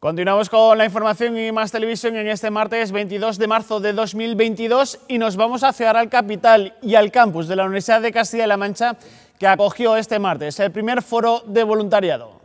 Continuamos con la información y más televisión en este martes 22 de marzo de 2022 y nos vamos a cegar al Capital y al campus de la Universidad de Castilla-La Mancha que acogió este martes el primer foro de voluntariado.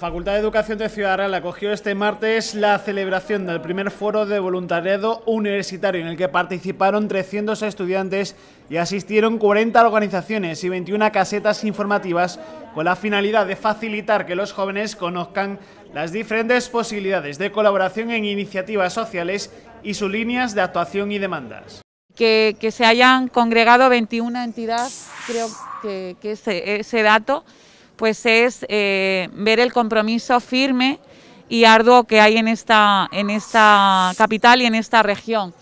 Facultad de Educación de Ciudad Real acogió este martes la celebración del primer foro de voluntariado universitario en el que participaron 300 estudiantes y asistieron 40 organizaciones y 21 casetas informativas con la finalidad de facilitar que los jóvenes conozcan las diferentes posibilidades de colaboración en iniciativas sociales y sus líneas de actuación y demandas. Que, se hayan congregado 21 entidades, creo que, ese, ese dato pues es eh, ver el compromiso firme y arduo que hay en esta, en esta capital y en esta región.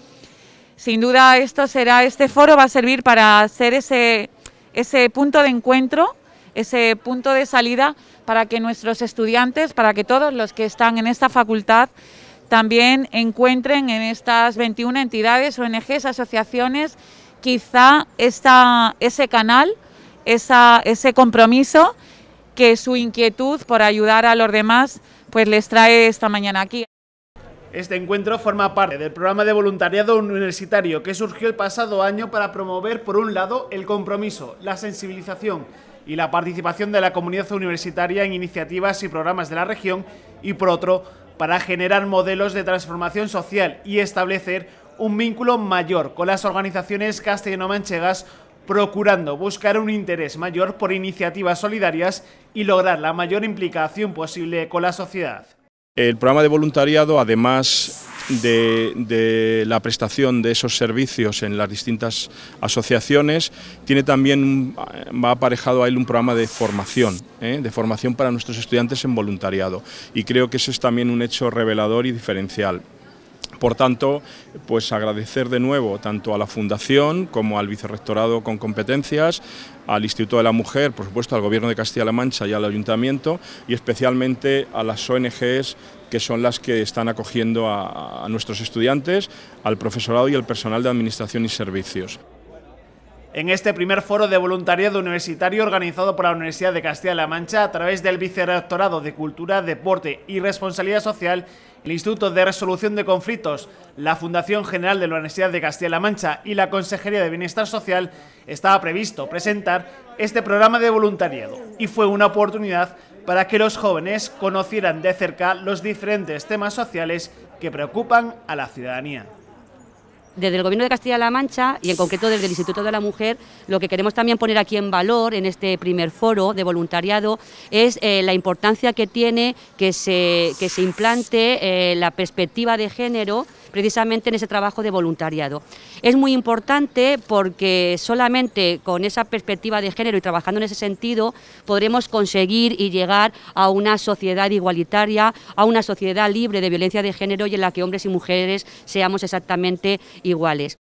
Sin duda esto será, este foro va a servir para ser ese, ese punto de encuentro, ese punto de salida para que nuestros estudiantes, para que todos los que están en esta facultad también encuentren en estas 21 entidades, ONGs, asociaciones, quizá ese canal, ese compromiso que su inquietud por ayudar a los demás pues les trae esta mañana aquí. Este encuentro forma parte del programa de voluntariado universitario que surgió el pasado año para promover, por un lado, el compromiso, la sensibilización y la participación de la comunidad universitaria en iniciativas y programas de la región y, por otro, para generar modelos de transformación social y establecer un vínculo mayor con las organizaciones castellano-manchegas procurando buscar un interés mayor por iniciativas solidarias y lograr la mayor implicación posible con la sociedad. El programa de voluntariado, además de, la prestación de esos servicios en las distintas asociaciones, tiene también va aparejado a él un programa de formación, ¿eh? de formación para nuestros estudiantes en voluntariado. Y creo que eso es también un hecho revelador y diferencial. Por tanto, pues agradecer de nuevo tanto a la Fundación como al Vicerrectorado con competencias, al Instituto de la Mujer, por supuesto al Gobierno de Castilla-La Mancha y al Ayuntamiento y especialmente a las ONGs que son las que están acogiendo a, a nuestros estudiantes, al profesorado y al personal de Administración y Servicios. En este primer foro de voluntariado universitario organizado por la Universidad de Castilla-La Mancha a través del Vicerrectorado de Cultura, Deporte y Responsabilidad Social, el Instituto de Resolución de Conflictos, la Fundación General de la Universidad de Castilla-La Mancha y la Consejería de Bienestar Social, estaba previsto presentar este programa de voluntariado y fue una oportunidad para que los jóvenes conocieran de cerca los diferentes temas sociales que preocupan a la ciudadanía desde el Gobierno de Castilla-La Mancha y en concreto desde el Instituto de la Mujer, lo que queremos también poner aquí en valor en este primer foro de voluntariado es eh, la importancia que tiene que se, que se implante eh, la perspectiva de género precisamente en ese trabajo de voluntariado. Es muy importante porque solamente con esa perspectiva de género y trabajando en ese sentido podremos conseguir y llegar a una sociedad igualitaria, a una sociedad libre de violencia de género y en la que hombres y mujeres seamos exactamente iguales.